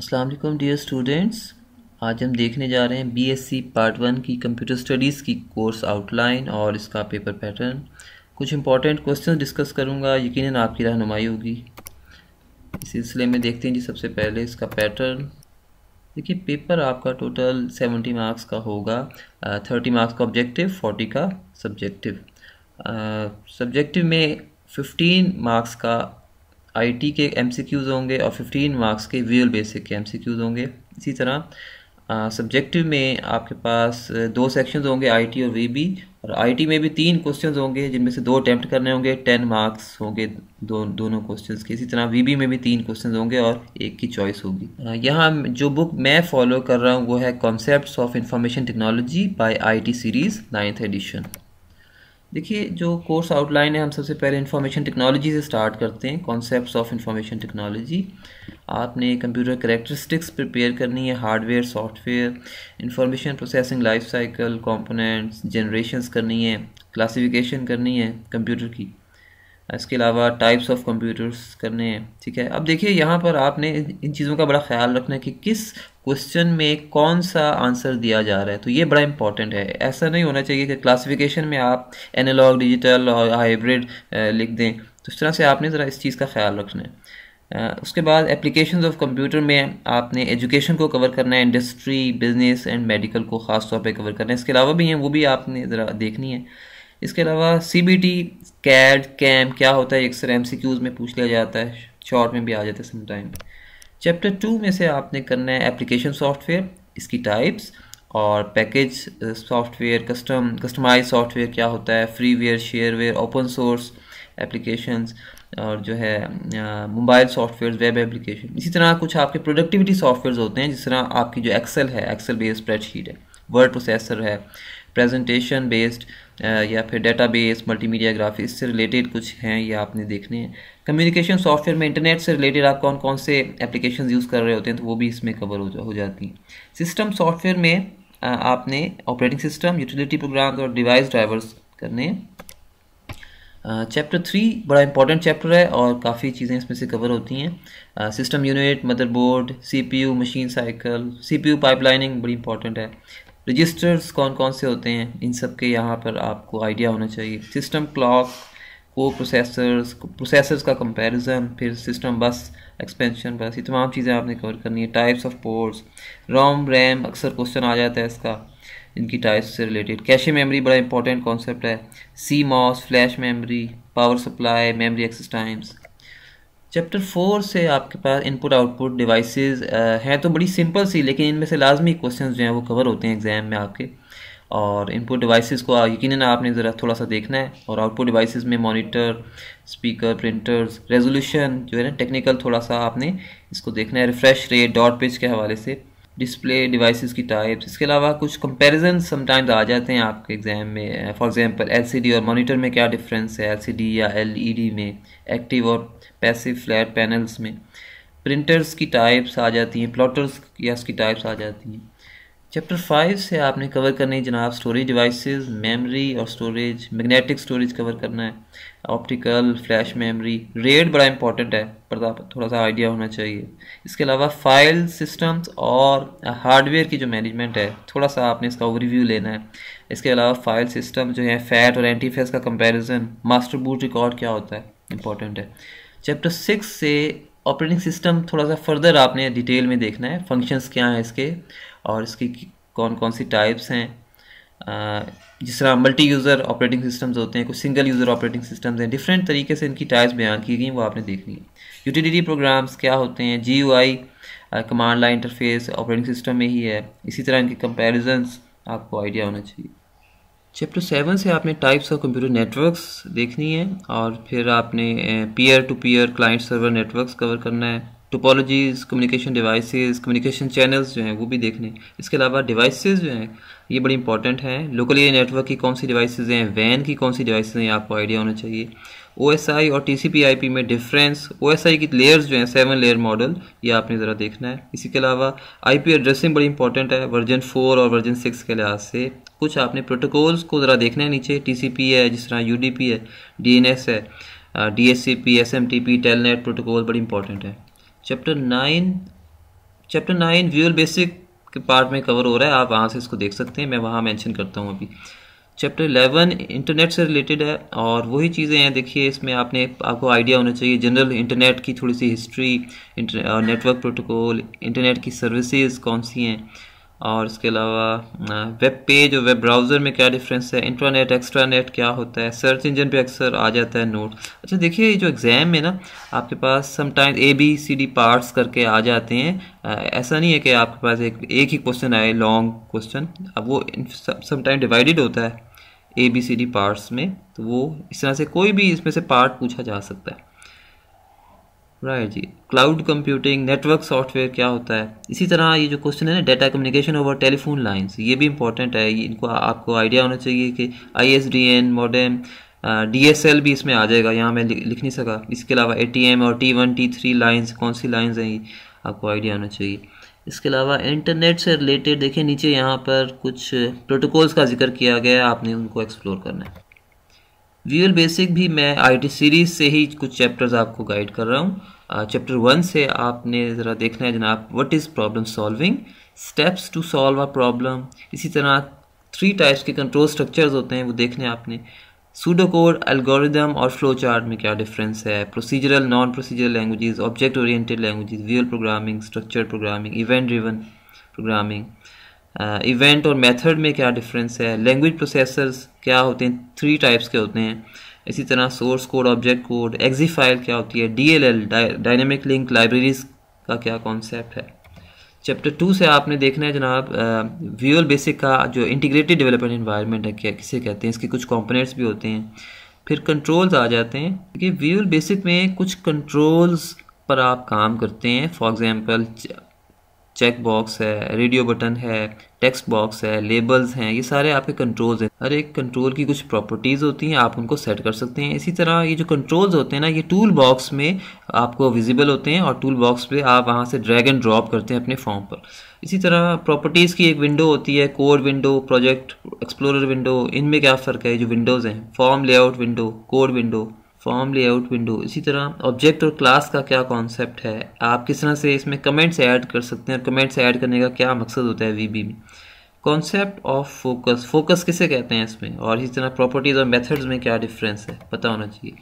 Aslam dear students आज हम देखने जा रहे हैं बीएससी पार्ट वन की कंप्यूटर स्टडीज़ की कोर्स आउटलाइन और इसका पेपर पैटर्न कुछ इंपॉर्टेंट क्वेश्चन डिस्कस करूँगा यकीन आपकी रहनुमाई होगी इस सिलसिले में देखते हैं जी सबसे पहले इसका पैटर्न देखिए पेपर आपका टोटल सेवेंटी मार्क्स का होगा थर्टी मार्क्स का ऑब्जेक्टिव फोर्टी का सब्जेक्टिव सब्जेक्टिव में फिफ्टीन मार्क्स का आई के एम होंगे और 15 मार्क्स के वीएल बेसिक के एम होंगे इसी तरह सब्जेक्टिव में आपके पास दो सेक्शंस होंगे आईटी और वी और आईटी में भी तीन क्वेश्चंस होंगे जिनमें से दो अटैम्प्ट करने होंगे टेन मार्क्स होंगे दो दोनों क्वेश्चंस के इसी तरह वी में भी तीन क्वेश्चंस होंगे और एक की चॉइस होगी यहाँ जो बुक मैं फॉलो कर रहा हूँ वो है concept of information technology by I series ninth edition देखिए जो कोर्स आउटलाइन है हम सबसे पहले इंफॉर्मेशन टेक्नोलॉजी से स्टार्ट करते हैं कॉन्सेप्ट्स ऑफ इंफॉर्मेशन टेक्नोलॉजी आपने कंप्यूटर करेक्टरिस्टिक्स प्रिपेयर करनी है hardware software information processing life cycle components generation करनी है क्लासिफिकेशन करनी है कंप्यूटर की इसके अलावा टाइप्स ऑफ कंप्यूटर्स करने हैं ठीक है अब देखिए यहाँ पर आपने इन चीज़ों का बड़ा ख्याल रखना है कि किस क्वेश्चन में कौन सा आंसर दिया जा रहा है तो ये बड़ा इंपॉर्टेंट है ऐसा नहीं होना चाहिए कि क्लासिफिकेशन में आप एनालॉग डिजिटल और हाइब्रिड लिख दें तो इस तरह से आपने ज़रा इस चीज़ का ख्याल रखना है उसके बाद एप्लीकेशंस ऑफ कंप्यूटर में आपने एजुकेशन को कवर करना है इंडस्ट्री बिजनेस एंड मेडिकल को ख़ास तौर पे कवर करना है इसके अलावा भी हैं वो भी आपने ज़रा देखनी है इसके अलावा C B T CAD CAM क्या होता है अक्सर एम में पूछ लिया जाता है शॉर्ट में भी आ जाता है समटाइम चैप्टर टू में से आपने करना है एप्लीकेशन सॉफ्टवेयर इसकी टाइप्स और package software custom customize software क्या होता है freeware shareware open source application और जो है मोबाइल सॉफ्टवेयर वेब एप्लीकेशन इसी तरह कुछ आपके प्रोडक्टिविटी सॉफ्टवेयर होते हैं जिस तरह आपकी जो एक्सेल है एक्सेल बेस्ड स्प्रेडशीट है वर्ड प्रोसेसर है प्रेजेंटेशन बेस्ड uh, या फिर डेटाबेस मल्टीमीडिया ग्राफिक्स इससे रिलेटेड कुछ हैं ये आपने देखने हैं कम्युनिकेशन सॉफ्टवेयर में इंटरनेट से रिलेटेड आप कौन कौन से एप्लीकेशन यूज़ कर रहे होते हैं तो वो भी इसमें कवर हो, जा, हो जाती हैं सिस्टम सॉफ्टवेयर में uh, आपने ऑपरेटिंग सिस्टम यूटिलिटी प्रोग्राम और डिवाइस ड्राइवर्स करने हैं चैप्टर uh, थ्री बड़ा इंपॉर्टेंट चैप्टर है और काफ़ी चीज़ें इसमें से कवर होती हैं system unit motherboard CPU machine cycle CPU pipelining बड़ी इंपॉर्टेंट है रजिस्टर्स कौन कौन से होते हैं इन सब के यहाँ पर आपको आइडिया होना चाहिए सिस्टम क्लॉक को प्रोसेसर्स प्रोसेसर्स का कंपैरिजन फिर सिस्टम बस एक्सपेंशन बस ये तमाम चीज़ें आपने कवर करनी है types of ports ROM RAM अक्सर क्वेश्चन आ जाता है इसका इनकी टाइप्स से रिलेटेड कैशे मेमोरी बड़ा इंपॉर्टेंट कॉन्सेप्ट है CMOS flash memory power supply memory access times chapter four से आपके पास इनपुट आउटपुट डिवाइसेस हैं तो बड़ी सिंपल सी लेकिन इनमें से लाजमी क्वेश्चन जो हैं वो कवर होते हैं एग्ज़ाम में आपके और इनपुट डिवाइसेस को यकीन आपने ज़रा थोड़ा सा देखना है और आउटपुट डिवाइसेस में मॉनिटर स्पीकर प्रिंटर्स रेजोल्यूशन जो है ना टेक्निकल थोड़ा सा आपने इसको देखना है रिफ्रेश रेट डॉट पेज के हवाले से डिस्प्ले डिवाइसेस की टाइप्स इसके अलावा कुछ कंपैरिजन समटाइम्स आ जाते हैं आपके एग्ज़ाम में फॉर एग्जांपल एलसीडी और मॉनिटर में क्या डिफरेंस है एलसीडी या एलईडी e में एक्टिव और पैसिव फ्लैट पैनल्स में प्रिंटर्स की टाइप्स आ जाती हैं प्लॉटर्स या इसकी टाइप्स आ जाती हैं चैप्टर फाइव से आपने कवर करनी है जनाब स्टोरेज डिवाइसेस मेमोरी और स्टोरेज मैग्नेटिक स्टोरेज कवर करना है ऑप्टिकल फ्लैश मेमोरी रेड बड़ा इंपॉर्टेंट है पर थोड़ा सा आइडिया होना चाहिए इसके अलावा फाइल सिस्टम्स और हार्डवेयर की जो मैनेजमेंट है थोड़ा सा आपने इसका ओवरव्यू लेना है इसके अलावा फाइल सिस्टम जो है फैट और एंटी फैस का कंपेरिजन मास्टर बूट रिकॉर्ड क्या होता है इंपॉर्टेंट है चैप्टर सिक्स से ऑपरेटिंग सिस्टम थोड़ा सा फर्दर आपने डिटेल में देखना है फंक्शंस क्या हैं इसके और इसकी कौन कौन सी टाइप्स हैं जिस तरह मल्टी यूज़र ऑपरेटिंग सिस्टम्स होते हैं कुछ सिंगल यूज़र ऑपरेटिंग सिस्टम्स हैं डिफरेंट तरीके से इनकी टाइप्स बयान की गई वो आपने देखनी है यूटिलिटी प्रोग्राम्स क्या होते हैं G U I command line interface operating system में ही है इसी तरह इनके कंपेरिजन्स आपको आइडिया होना चाहिए चैप्टर सेवन से आपने टाइप्स ऑफ कंप्यूटर नेटवर्क्स देखनी है और फिर आपने peer to peer client server networks cover करना है topologies communication devices communication channels जो हैं वो भी देखने इसके अलावा डिवाइसेस जो हैं ये बड़ी इंपॉर्टेंट हैं लोकल एरिया नेटवर्क की कौन सी डिवाइसेस हैं वैन की कौन सी डिवाइसेस हैं आपको आइडिया होना चाहिए ओ और टी में डिफरेंस ओ की लेयर्स जो हैं सेवन लेयर मॉडल ये आपने ज़रा देखना है इसी के अलावा आई एड्रेसिंग बड़ी इंपॉर्टेंट है वर्जन फोर और वर्जन सिक्स के लिहाज से कुछ आपने प्रोटोकॉल्स को ज़रा देखना है नीचे टी है जिस तरह यू है डी है D S C P S M T P telnet protocol बड़ी इंपॉर्टेंट है chapter nine chapter nine visual basic के पार्ट में कवर हो रहा है आप वहाँ से इसको देख सकते हैं मैं वहाँ मेंशन करता हूँ अभी चैप्टर इलेवन इंटरनेट से रिलेटेड है और वही चीज़ें हैं देखिए इसमें आपने आपको आइडिया होना चाहिए जनरल इंटरनेट की थोड़ी सी हिस्ट्री नेटवर्क प्रोटोकॉल इंटरनेट की सर्विसेज कौन सी हैं और इसके अलावा वेब पेज और वेब ब्राउज़र में क्या डिफरेंस है इंट्रानेट एक्स्ट्रानेट क्या होता है सर्च इंजन पे अक्सर आ जाता है नोट अच्छा देखिए जो एग्ज़ाम में ना आपके पास sometimes A B C D parts करके आ जाते हैं ऐसा नहीं है कि आपके पास एक एक ही क्वेश्चन आए लॉन्ग क्वेश्चन अब वो समटाइम डिवाइडेड होता है A B C D parts में तो वो इस तरह से कोई भी इसमें से पार्ट पूछा जा सकता है राइट right जी क्लाउड कंप्यूटिंग नेटवर्क सॉफ्टवेयर क्या होता है इसी तरह ये जो क्वेश्चन है ना data communication over telephone lines ये भी इंपॉर्टेंट है ये इनको आपको आइडिया होना चाहिए कि I S D N modem D S L भी इसमें आ जाएगा यहाँ मैं लिख नहीं सका इसके अलावा ए टी एम और T one T three lines कौन सी लाइन्स हैं ये आपको आइडिया होना चाहिए इसके अलावा इंटरनेट से रिलेटेड देखिए नीचे यहाँ पर कुछ प्रोटोकॉल्स का जिक्र किया गया है आपने उनको एक्सप्लोर करना है वीएल बेसिक भी मैं आईटी सीरीज़ से ही कुछ चैप्टर्स आपको गाइड कर रहा हूँ चैप्टर वन से आपने ज़रा देखना है जनाब what is problem solving steps to solve a problem इसी तरह थ्री टाइप्स के कंट्रोल स्ट्रक्चर्स होते हैं वो देखने आपने सूडोकोड एल्गोरिदम और फ्लो चार्ट में क्या डिफरेंस है procedural non procedural languages object oriented languages VL programming structured programming event driven programming event uh, और मेथड में क्या डिफरेंस है लैंग्वेज प्रोसेसर्स क्या होते हैं थ्री टाइप्स के होते हैं इसी तरह source code object code EXE file क्या होती है डीएलएल डायनेमिक लिंक लाइब्रेरीज का क्या कॉन्सेप्ट है चैप्टर टू से आपने देखना है जनाब व्यूअल uh, बेसिक का जो इंटीग्रेटेड डेवलपमेंट इन्वायरमेंट है क्या किसे कहते हैं इसके कुछ कॉम्पोनेंट्स भी होते हैं फिर कंट्रोल्स आ जाते हैं क्योंकि व्यूअल बेसिक में कुछ कंट्रोल्स पर आप काम करते हैं फॉर एग्ज़ाम्पल चेक बॉक्स है रेडियो बटन है टेक्स्ट बॉक्स है लेबल्स हैं ये सारे आपके कंट्रोल्स हैं हर एक कंट्रोल की कुछ प्रॉपर्टीज़ होती हैं आप उनको सेट कर सकते हैं इसी तरह ये जो कंट्रोल्स होते हैं ना ये टूल बॉक्स में आपको विजिबल होते हैं और टूल बॉक्स पे आप वहाँ से ड्रैग एंड ड्रॉप करते हैं अपने फॉर्म पर इसी तरह प्रॉपर्टीज़ की एक विंडो होती है code window project explore window इनमें क्या फ़र्क है जो विंडोज़ हैं form layout window code window form layout window इसी तरह ऑब्जेक्ट और क्लास का क्या कॉन्सेप्ट है आप किस तरह से इसमें कमेंट्स ऐड कर सकते हैं और कमेंट्स ऐड करने का क्या मकसद होता है बी में कॉन्सेप्ट ऑफ फोकस फोकस किसे कहते हैं इसमें और इसी तरह प्रॉपर्टीज़ और मेथड्स में क्या डिफरेंस है पता होना चाहिए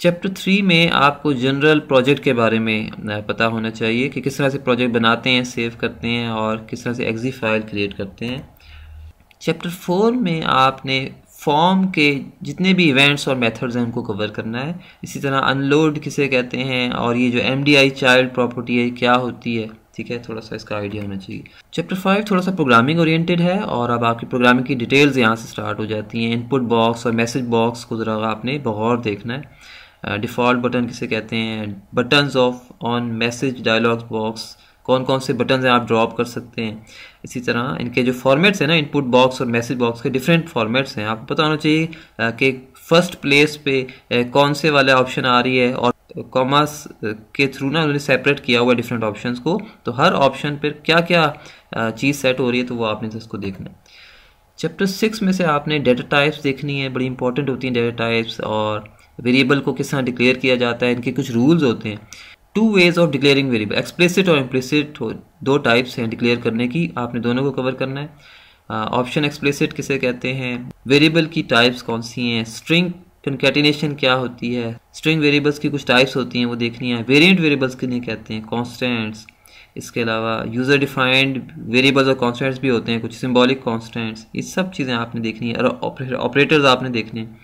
चैप्टर थ्री में आपको जनरल प्रोजेक्ट के बारे में पता होना चाहिए कि किस तरह से प्रोजेक्ट बनाते हैं सेव करते हैं और किस तरह से एग्जी फाइल क्रिएट करते हैं चैप्टर फोर में आपने फॉर्म के जितने भी इवेंट्स और मेथड्स हैं उनको कवर करना है इसी तरह अनलोड किसे कहते हैं और ये जो एम चाइल्ड प्रॉपर्टी है क्या होती है ठीक है थोड़ा सा इसका आइडिया होना चाहिए चैप्टर फाइव थोड़ा सा प्रोग्रामिंग ओरिएंटेड है और अब आपकी प्रोग्रामिंग की डिटेल्स यहाँ से स्टार्ट हो जाती हैं इनपुट बॉक्स और मैसेज बॉक्स को ज़रा आपने बगौर देखना है डिफ़ॉल्ट बटन किसे कहते हैं buttons of on message dialog box कौन कौन से बटन हैं आप ड्रॉप कर सकते हैं इसी तरह इनके जो फॉर्मेट्स हैं ना इनपुट बॉक्स और मैसेज बॉक्स के डिफरेंट फॉर्मेट्स हैं आपको पता होना चाहिए कि फर्स्ट प्लेस पे कौन से वाले ऑप्शन आ रही है और कॉमर्स के थ्रू ना उन्होंने सेपरेट किया हुआ डिफरेंट ऑप्शन को तो हर ऑप्शन पर क्या क्या चीज़ सेट हो रही है तो वो आपने उसको तो देखना है चैप्टर सिक्स में से आपने डेटा टाइप्स देखनी है बड़ी इंपॉर्टेंट होती हैं डेटा टाइप्स और वेरिएबल को किस तरह डिक्लेयर किया जाता है इनके कुछ रूल्स होते हैं two ways of declaring variable explicit और इम्प्लिसिट दो टाइप्स हैं डिक्लेयर करने की आपने दोनों को कवर करना है ऑप्शन uh, एक्सप्लिसिट किसे कहते हैं वेरिएबल की टाइप्स कौन सी हैं स्ट्रिंग कंकेटिनेशन क्या होती है स्ट्रिंग वेरिएबल्स की कुछ टाइप्स होती हैं वो देखनी है वेरिएंट वेरिएबल्स लिए कहते हैं कॉन्स्टेंट्स इसके अलावा यूज़र डिफाइंड वेरिएबल्स और कॉन्स्टेंट्स भी होते हैं कुछ सिम्बॉलिक कॉन्स्टेंट्स ये सब चीज़ें आपने देखनी है और ऑपरेटर्स आपने देखने हैं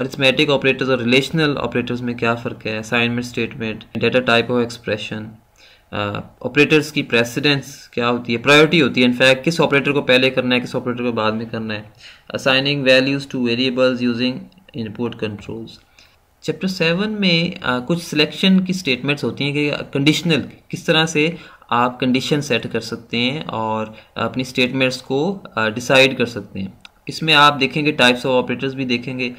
अरिथमेटिक ऑपरेटर्स और रिलेशनल ऑपरेटर्स में क्या फ़र्क है assignment statement data type of expression operators की प्रेसिडेंस क्या होती है प्रायोरिटी होती है इनफैक्ट किस ऑपरेटर को पहले करना है किस ऑपरेटर को बाद में करना है assigning values to variables using input controls chapter seven में आ, uh, कुछ सिलेक्शन की स्टेटमेंट्स होती हैं कि कंडीशनल किस तरह से आप कंडीशन सेट कर सकते हैं और अपनी स्टेटमेंट्स को डिसाइड uh, कर सकते हैं इसमें आप देखेंगे टाइप्स ऑफ ऑपरेटर्स भी देखेंगे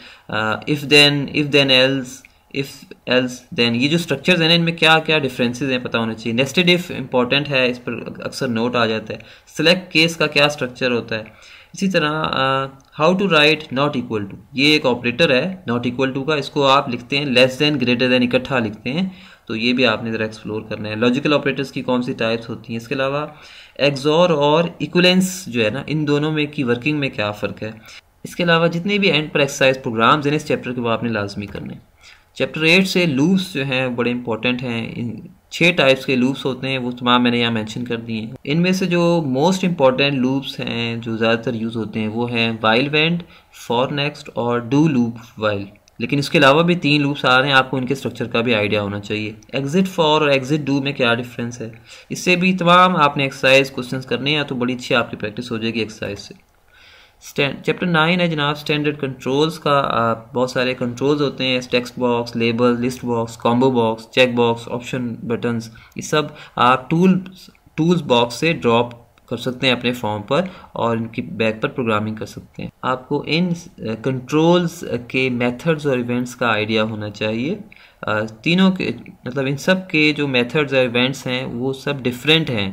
if then if then else if else then ये जो स्ट्रक्चर्स हैं ना इनमें क्या क्या डिफरेंसेस हैं पता होना चाहिए नेस्टेड इफ़ इंपॉर्टेंट है इस पर अक्सर नोट आ जाता है सेलेक्ट केस का क्या स्ट्रक्चर होता है इसी तरह how to write not equal to ये एक ऑपरेटर है नॉट इक्वल टू का इसको आप लिखते हैं लेस देन ग्रेटर देन इकट्ठा लिखते हैं तो ये भी आपने ज़रा एक्सप्लोर करना है लॉजिकल ऑपरेटर्स की कौन सी टाइप्स होती हैं इसके अलावा एग्जॉर और इक्वलेंस जो है ना इन दोनों में की वर्किंग में क्या फ़र्क है इसके अलावा जितने भी एंड पर एक्सरसाइज प्रोग्राम्स हैं इस चैप्टर के वो आपने लाजमी करने चैप्टर एट से लूप्स जो हैं बड़े इंपॉर्टेंट हैं इन छः टाइप्स के लूप्स होते हैं वो तमाम मैंने यहाँ मेंशन कर दिए हैं इनमें से जो मोस्ट इम्पॉर्टेंट लूप्स हैं जो ज़्यादातर यूज़ होते हैं वो हैं वाइल वेंड फॉर नेक्स्ट और डू लूप वाइल लेकिन इसके अलावा भी तीन लूप्स आ रहे हैं आपको इनके स्ट्रक्चर का भी आइडिया होना चाहिए एग्जिट फॉर और एग्जिट डू में क्या डिफरेंस है इससे भी तमाम आपने एक्सरसाइज क्वेश्चंस करने हैं तो बड़ी अच्छी आपकी प्रैक्टिस हो जाएगी एक्सरसाइज से चैप्टर नाइन है जनाब स्टैंडर्ड कंट्रोल्स का बहुत सारे कंट्रोल्स होते हैं text box label list box combo box check box option buttons ये सब आप टूल टूल्स बॉक्स से ड्रॉप कर सकते हैं अपने फॉर्म पर और इनकी बैक पर प्रोग्रामिंग कर सकते हैं आपको इन कंट्रोल्स uh, uh, के मेथड्स और इवेंट्स का आइडिया होना चाहिए uh, तीनों के मतलब इन सब के जो मेथड्स और इवेंट्स हैं वो सब डिफरेंट हैं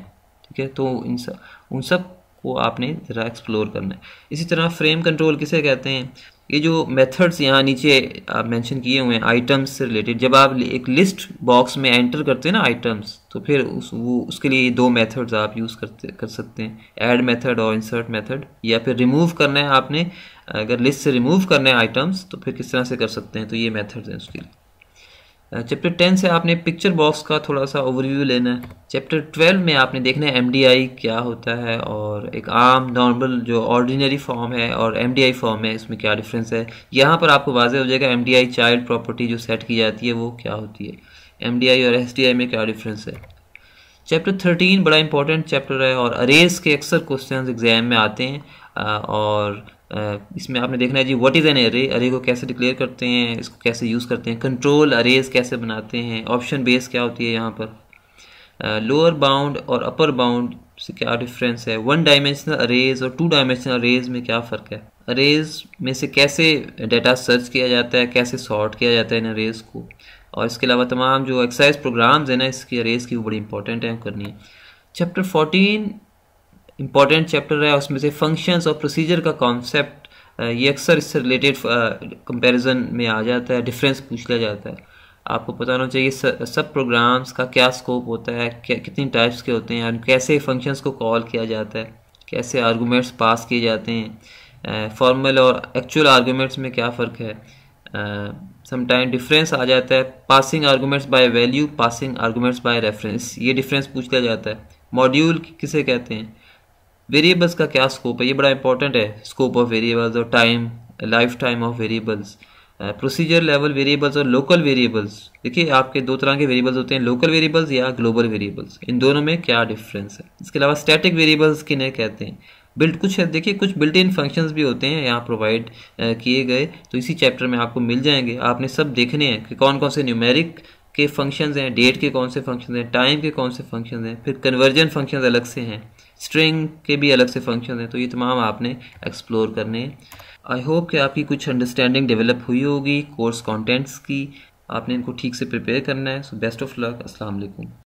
ठीक है तो इन सब उन सब को आपने ज़रा एक्सप्लोर करना है इसी तरह फ्रेम कंट्रोल किसे कहते हैं ये जो मेथड्स यहाँ नीचे मेंशन किए हुए हैं आइटम्स से रिलेटेड जब आप एक लिस्ट बॉक्स में एंटर करते हैं ना आइटम्स तो फिर उस वो उसके लिए दो मेथड्स आप यूज़ करते कर सकते हैं ऐड मेथड और इंसर्ट मेथड या फिर रिमूव करना है आपने अगर लिस्ट से रिमूव करना है आइटम्स तो फिर किस तरह से कर सकते हैं तो ये मेथड्स हैं उसके लिए चैप्टर टेन से आपने पिक्चर बॉक्स का थोड़ा सा ओवरव्यू लेना है चैप्टर ट्वेल्व में आपने देखना है एम क्या होता है और एक आम नॉर्मल जो ऑर्डिनरी फॉर्म है और एम फॉर्म है इसमें क्या डिफरेंस है यहाँ पर आपको वाजह हो जाएगा एम चाइल्ड प्रॉपर्टी जो सेट की जाती है वो क्या होती है एम और एस में क्या डिफरेंस है चैप्टर थर्टीन बड़ा इंपॉर्टेंट चैप्टर है और अरेज के अक्सर क्वेश्चन एग्जाम में आते हैं और इसमें आपने देखना है जी व्हाट इज़ एन अरे अरे को कैसे डिक्लेयर करते हैं इसको कैसे यूज़ करते हैं कंट्रोल अरेज कैसे बनाते हैं ऑप्शन बेस क्या होती है यहाँ पर लोअर बाउंड और अपर बाउंड से क्या डिफरेंस है वन डायमेंशनल अरेज और टू डायमेंशनल अरेज में क्या फ़र्क है अरेज में से कैसे डाटा सर्च किया जाता है कैसे सॉर्ट किया जाता है इन अरेज को और इसके अलावा तमाम जो एक्सरसाइज प्रोग्राम्स हैं ना इसकी अरेज की वो बड़ी इंपॉर्टेंट है करनी है चैप्टर फोर्टीन इम्पॉर्टेंट चैप्टर है उसमें से फंक्शंस और प्रोसीजर का कॉन्सेप्ट ये अक्सर इससे रिलेटेड कंपैरिजन में आ जाता है डिफरेंस पूछ लिया जाता है आपको पता होना चाहिए सब प्रोग्राम्स का क्या स्कोप होता है क्या कितनी टाइप्स के होते हैं और कैसे फंक्शंस को कॉल किया जाता है कैसे आर्गूमेंट्स पास किए जाते हैं फॉर्मल और एक्चुअल आर्गूमेंट्स में क्या फ़र्क है समटाइम डिफरेंस आ जाता है passing arguments by value passing arguments by reference ये डिफरेंस पूछ लिया जाता है मॉड्यूल किसे कहते हैं वेरिएबल्स का क्या स्कोप है ये बड़ा इंपॉर्टेंट है स्कोप ऑफ वेरिएबल्स और time life time of variables procedure level variables और लोकल वेरिएबल्स देखिए आपके दो तरह के वेरिएबल्स होते हैं लोकल वेरिएबल्स या ग्लोबल वेरिएबल्स इन दोनों में क्या डिफरेंस है इसके अलावा स्टैटिक वेरिएबल्स किन्हें कहते हैं बिल्ट कुछ है देखिए कुछ बिल्ट इन फंक्शन भी होते हैं यहाँ प्रोवाइड uh, किए गए तो इसी चैप्टर में आपको मिल जाएंगे आपने सब देखने हैं कि कौन कौन से न्यूमेरिक के फंक्शंस हैं डेट के कौन से फंक्शंस हैं टाइम के कौन से फंक्शंस हैं फिर कन्वर्जन फंक्शंस अलग से हैं स्ट्रिंग के भी अलग से फंक्शन हैं तो ये तमाम आपने एक्सप्लोर करने हैं आई होप कि आपकी कुछ अंडरस्टैंडिंग डेवलप हुई होगी कोर्स कॉन्टेंट्स की आपने इनको ठीक से प्रिपेयर करना है सो बेस्ट ऑफ लक असलकुम